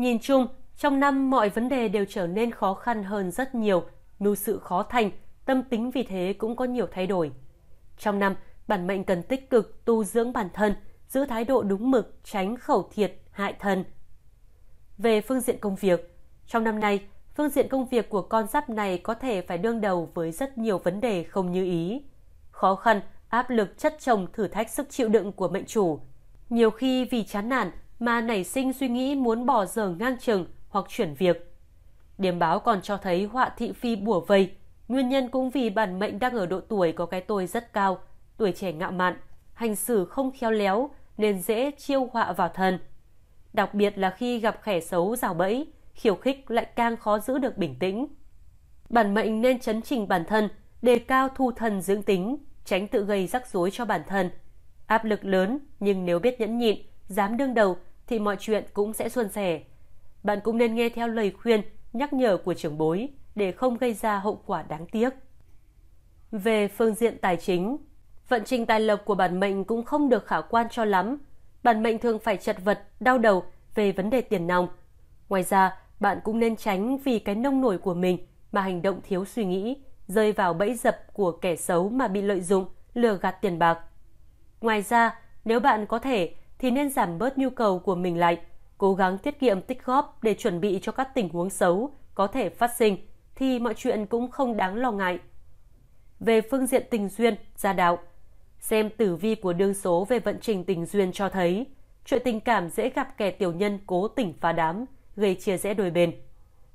Nhìn chung, trong năm mọi vấn đề đều trở nên khó khăn hơn rất nhiều, mưu sự khó thành, tâm tính vì thế cũng có nhiều thay đổi. Trong năm, bản mệnh cần tích cực tu dưỡng bản thân, giữ thái độ đúng mực, tránh khẩu thiệt, hại thân. Về phương diện công việc, trong năm nay, phương diện công việc của con giáp này có thể phải đương đầu với rất nhiều vấn đề không như ý. Khó khăn, áp lực chất chồng thử thách sức chịu đựng của mệnh chủ. Nhiều khi vì chán nản mà nảy sinh suy nghĩ muốn bỏ giờ ngang chừng hoặc chuyển việc. Điểm báo còn cho thấy họa thị phi bùa vây, nguyên nhân cũng vì bản mệnh đang ở độ tuổi có cái tôi rất cao, tuổi trẻ ngạo mạn, hành xử không khéo léo nên dễ chiêu họa vào thân. Đặc biệt là khi gặp khẻ xấu rào bẫy, khiêu khích lại càng khó giữ được bình tĩnh. Bản mệnh nên chấn chỉnh bản thân, đề cao thu thần dưỡng tính, tránh tự gây rắc rối cho bản thân. Áp lực lớn nhưng nếu biết nhẫn nhịn, dám đương đầu thì mọi chuyện cũng sẽ suôn sẻ. Bạn cũng nên nghe theo lời khuyên, nhắc nhở của trưởng bối để không gây ra hậu quả đáng tiếc. Về phương diện tài chính, vận trình tài lộc của bản mệnh cũng không được khả quan cho lắm. Bản mệnh thường phải chật vật, đau đầu về vấn đề tiền nong. Ngoài ra, bạn cũng nên tránh vì cái nông nổi của mình mà hành động thiếu suy nghĩ, rơi vào bẫy dập của kẻ xấu mà bị lợi dụng, lừa gạt tiền bạc. Ngoài ra, nếu bạn có thể thì nên giảm bớt nhu cầu của mình lại, cố gắng tiết kiệm tích góp để chuẩn bị cho các tình huống xấu có thể phát sinh thì mọi chuyện cũng không đáng lo ngại. Về phương diện tình duyên, gia đạo, xem tử vi của đương số về vận trình tình duyên cho thấy chuyện tình cảm dễ gặp kẻ tiểu nhân cố tình phá đám, gây chia rẽ đôi bên.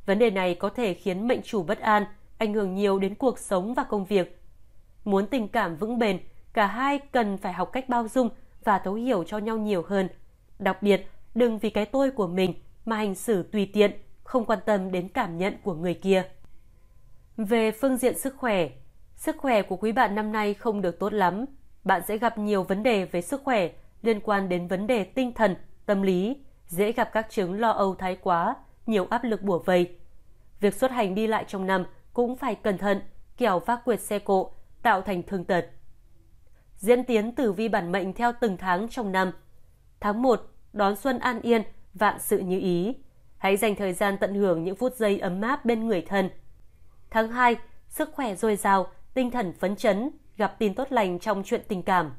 Vấn đề này có thể khiến mệnh chủ bất an, ảnh hưởng nhiều đến cuộc sống và công việc. Muốn tình cảm vững bền, cả hai cần phải học cách bao dung và thấu hiểu cho nhau nhiều hơn. Đặc biệt, đừng vì cái tôi của mình mà hành xử tùy tiện, không quan tâm đến cảm nhận của người kia. Về phương diện sức khỏe, sức khỏe của quý bạn năm nay không được tốt lắm. Bạn sẽ gặp nhiều vấn đề về sức khỏe liên quan đến vấn đề tinh thần, tâm lý, dễ gặp các chứng lo âu thái quá, nhiều áp lực bủa vây. Việc xuất hành đi lại trong năm cũng phải cẩn thận, kẻo vác quyệt xe cộ, tạo thành thương tật diễn tiến tử vi bản mệnh theo từng tháng trong năm. Tháng 1, đón xuân an yên, vạn sự như ý. Hãy dành thời gian tận hưởng những phút giây ấm áp bên người thân. Tháng 2, sức khỏe dồi dào, tinh thần phấn chấn, gặp tin tốt lành trong chuyện tình cảm.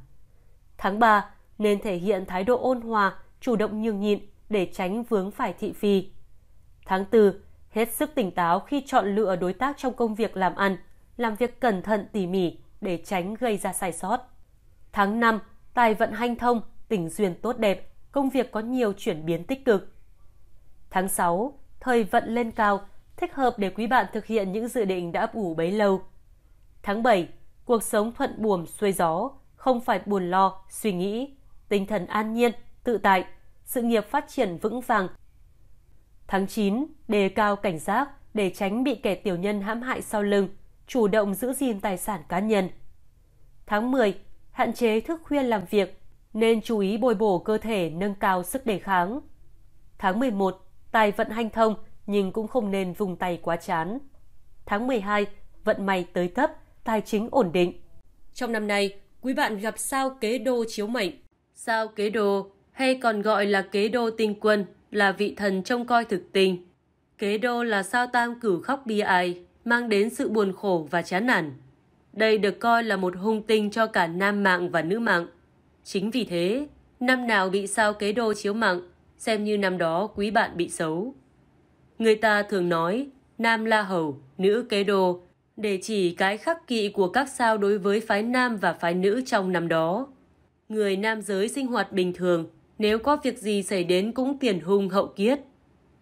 Tháng 3, nên thể hiện thái độ ôn hòa, chủ động nhường nhịn để tránh vướng phải thị phi. Tháng 4, hết sức tỉnh táo khi chọn lựa đối tác trong công việc làm ăn, làm việc cẩn thận tỉ mỉ để tránh gây ra sai sót. Tháng 5, tài vận hanh thông, tình duyên tốt đẹp, công việc có nhiều chuyển biến tích cực. Tháng 6, thời vận lên cao, thích hợp để quý bạn thực hiện những dự định đã ấp ủ bấy lâu. Tháng 7, cuộc sống thuận buồm xuôi gió, không phải buồn lo, suy nghĩ, tinh thần an nhiên, tự tại, sự nghiệp phát triển vững vàng. Tháng 9, đề cao cảnh giác để tránh bị kẻ tiểu nhân hãm hại sau lưng, chủ động giữ gìn tài sản cá nhân. Tháng 10, hạn chế thức khuya làm việc, nên chú ý bồi bổ cơ thể nâng cao sức đề kháng. Tháng 11, tài vận hanh thông nhưng cũng không nên vùng tay quá chán. Tháng 12, vận may tới thấp, tài chính ổn định. Trong năm nay, quý bạn gặp sao kế đô chiếu mệnh. Sao kế đô hay còn gọi là kế đô tinh quân là vị thần trông coi thực tình. Kế đô là sao tam cửu khóc bi ai, mang đến sự buồn khổ và chán nản. Đây được coi là một hung tinh cho cả nam mạng và nữ mạng. Chính vì thế, năm nào bị sao kế đô chiếu mạng, xem như năm đó quý bạn bị xấu. Người ta thường nói nam la hầu, nữ kế đô để chỉ cái khắc kỵ của các sao đối với phái nam và phái nữ trong năm đó. Người nam giới sinh hoạt bình thường, nếu có việc gì xảy đến cũng tiền hung hậu kiết.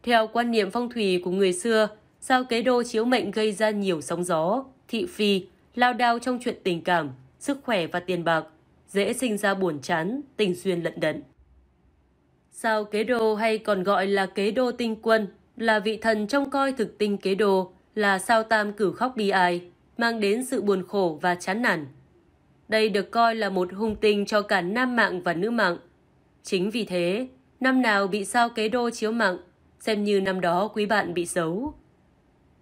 Theo quan niệm phong thủy của người xưa, sao kế đô chiếu mệnh gây ra nhiều sóng gió, thị phi, lao đao trong chuyện tình cảm, sức khỏe và tiền bạc, dễ sinh ra buồn chán, tình duyên lận đận. Sao kế đô hay còn gọi là kế đô tinh quân, là vị thần trông coi thực tinh kế đô, là sao tam cử khóc bi ai, mang đến sự buồn khổ và chán nản. Đây được coi là một hung tinh cho cả nam mạng và nữ mạng. Chính vì thế, năm nào bị sao kế đô chiếu mạng, xem như năm đó quý bạn bị xấu.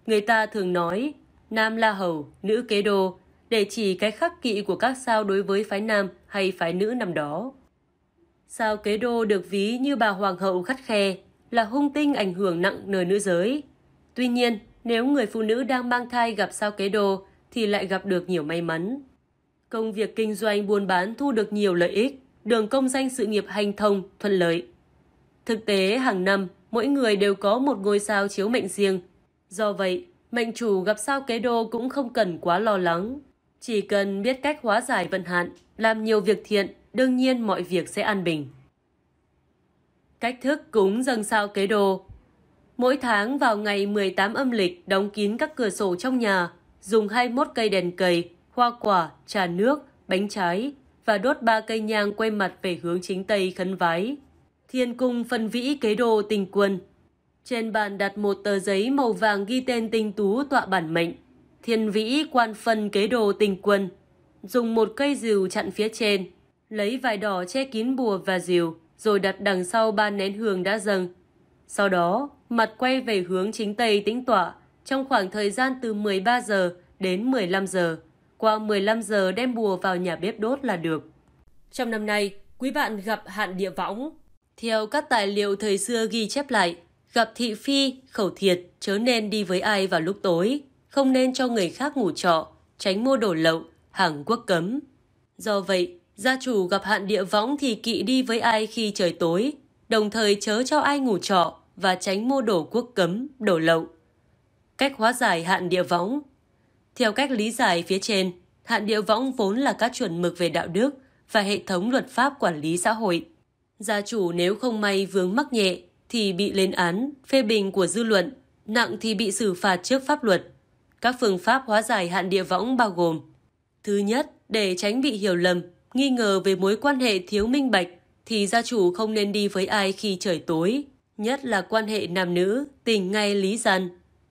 Người ta thường nói, nam la hầu, nữ kế đô, để chỉ cái khắc kỵ của các sao đối với phái nam hay phái nữ năm đó. Sao kế đô được ví như bà hoàng hậu khắt khe, là hung tinh ảnh hưởng nặng nơi nữ giới. Tuy nhiên, nếu người phụ nữ đang mang thai gặp sao kế đô thì lại gặp được nhiều may mắn. Công việc kinh doanh buôn bán thu được nhiều lợi ích, đường công danh sự nghiệp hành thông, thuận lợi. Thực tế, hàng năm, mỗi người đều có một ngôi sao chiếu mệnh riêng. Do vậy, mệnh chủ gặp sao kế đô cũng không cần quá lo lắng. Chỉ cần biết cách hóa giải vận hạn, làm nhiều việc thiện, đương nhiên mọi việc sẽ an bình. Cách thức cúng dâng sao kế đô Mỗi tháng vào ngày 18 âm lịch đóng kín các cửa sổ trong nhà, dùng 21 cây đèn cầy, hoa quả, trà nước, bánh trái và đốt ba cây nhang quay mặt về hướng chính Tây khấn vái. Thiên cung phân vĩ kế đô tình quân trên bàn đặt một tờ giấy màu vàng ghi tên tinh tú tọa bản mệnh, thiên vĩ quan phân kế đồ tình quân. Dùng một cây rìu chặn phía trên, lấy vải đỏ che kín bùa và rìu, rồi đặt đằng sau ba nén hương đã dâng. Sau đó, mặt quay về hướng chính Tây tĩnh tọa trong khoảng thời gian từ 13 giờ đến 15 giờ. Qua 15 giờ đem bùa vào nhà bếp đốt là được. Trong năm nay, quý bạn gặp hạn địa võng. Theo các tài liệu thời xưa ghi chép lại, Gặp thị phi, khẩu thiệt, chớ nên đi với ai vào lúc tối, không nên cho người khác ngủ trọ, tránh mua đồ lậu, hàng quốc cấm. Do vậy, gia chủ gặp hạn địa võng thì kỵ đi với ai khi trời tối, đồng thời chớ cho ai ngủ trọ và tránh mua đồ quốc cấm, đồ lậu. Cách hóa giải hạn địa võng Theo cách lý giải phía trên, hạn địa võng vốn là các chuẩn mực về đạo đức và hệ thống luật pháp quản lý xã hội. Gia chủ nếu không may vướng mắc nhẹ thì bị lên án, phê bình của dư luận, nặng thì bị xử phạt trước pháp luật. Các phương pháp hóa giải hạn địa võng bao gồm Thứ nhất, để tránh bị hiểu lầm, nghi ngờ về mối quan hệ thiếu minh bạch, thì gia chủ không nên đi với ai khi trời tối, nhất là quan hệ nam nữ, tình ngay lý dần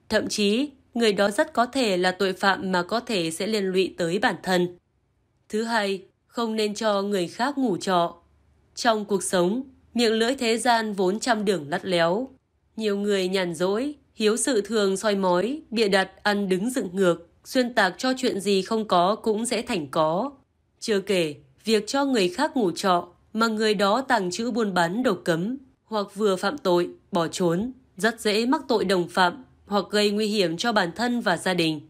Thậm chí, người đó rất có thể là tội phạm mà có thể sẽ liên lụy tới bản thân. Thứ hai, không nên cho người khác ngủ trọ. Trong cuộc sống, miệng lưỡi thế gian vốn trăm đường lắt léo. Nhiều người nhàn dỗi hiếu sự thường soi mói, bịa đặt ăn đứng dựng ngược, xuyên tạc cho chuyện gì không có cũng sẽ thành có. Chưa kể, việc cho người khác ngủ trọ mà người đó tàng trữ buôn bán đồ cấm hoặc vừa phạm tội, bỏ trốn, rất dễ mắc tội đồng phạm hoặc gây nguy hiểm cho bản thân và gia đình.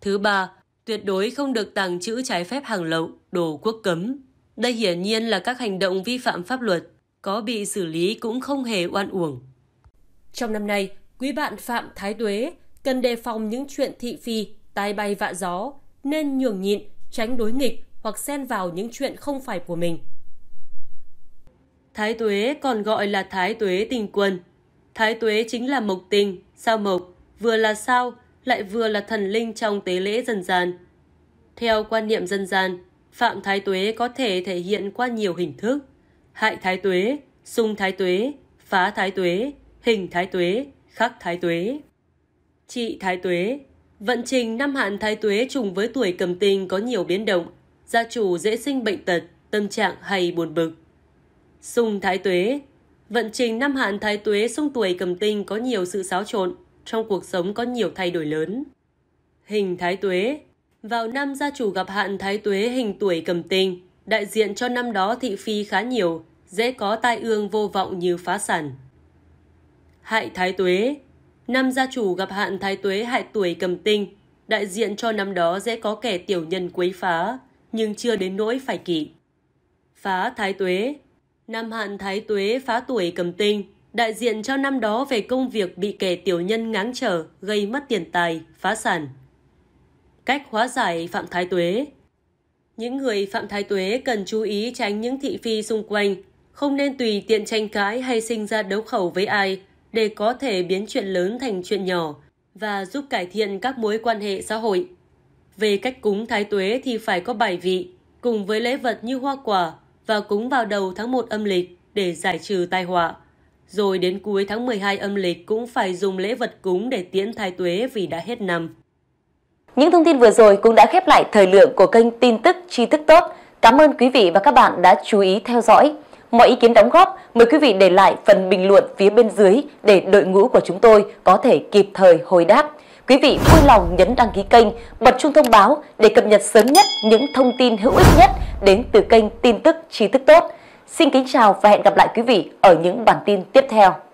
Thứ ba, tuyệt đối không được tàng trữ trái phép hàng lậu, đồ quốc cấm. Đây hiển nhiên là các hành động vi phạm pháp luật có bị xử lý cũng không hề oan uổng. Trong năm nay, quý bạn Phạm Thái Tuế cần đề phòng những chuyện thị phi, tai bay vạ gió, nên nhường nhịn, tránh đối nghịch hoặc xen vào những chuyện không phải của mình. Thái Tuế còn gọi là Thái Tuế tình quân. Thái Tuế chính là mộc tình, sao mộc, vừa là sao, lại vừa là thần linh trong tế lễ dân gian. Theo quan niệm dân gian, Phạm Thái Tuế có thể thể hiện qua nhiều hình thức hại thái tuế, sung thái tuế, phá thái tuế, hình thái tuế, khắc thái tuế. Trị thái tuế Vận trình năm hạn thái tuế trùng với tuổi cầm tinh có nhiều biến động, gia chủ dễ sinh bệnh tật, tâm trạng hay buồn bực. Sung thái tuế Vận trình năm hạn thái tuế xung tuổi cầm tinh có nhiều sự xáo trộn, trong cuộc sống có nhiều thay đổi lớn. Hình thái tuế Vào năm gia chủ gặp hạn thái tuế hình tuổi cầm tinh, đại diện cho năm đó thị phi khá nhiều, dễ có tai ương vô vọng như phá sản. Hại thái tuế Năm gia chủ gặp hạn thái tuế hại tuổi cầm tinh, đại diện cho năm đó dễ có kẻ tiểu nhân quấy phá, nhưng chưa đến nỗi phải kỵ. Phá thái tuế Năm hạn thái tuế phá tuổi cầm tinh, đại diện cho năm đó về công việc bị kẻ tiểu nhân ngáng trở, gây mất tiền tài, phá sản. Cách hóa giải Phạm Thái Tuế những người phạm thái tuế cần chú ý tránh những thị phi xung quanh, không nên tùy tiện tranh cãi hay sinh ra đấu khẩu với ai để có thể biến chuyện lớn thành chuyện nhỏ và giúp cải thiện các mối quan hệ xã hội. Về cách cúng thái tuế thì phải có bài vị, cùng với lễ vật như hoa quả và cúng vào đầu tháng 1 âm lịch để giải trừ tai họa. Rồi đến cuối tháng 12 âm lịch cũng phải dùng lễ vật cúng để tiễn thái tuế vì đã hết năm. Những thông tin vừa rồi cũng đã khép lại thời lượng của kênh tin tức tri thức tốt. Cảm ơn quý vị và các bạn đã chú ý theo dõi. Mọi ý kiến đóng góp, mời quý vị để lại phần bình luận phía bên dưới để đội ngũ của chúng tôi có thể kịp thời hồi đáp. Quý vị vui lòng nhấn đăng ký kênh, bật chuông thông báo để cập nhật sớm nhất những thông tin hữu ích nhất đến từ kênh tin tức tri thức tốt. Xin kính chào và hẹn gặp lại quý vị ở những bản tin tiếp theo.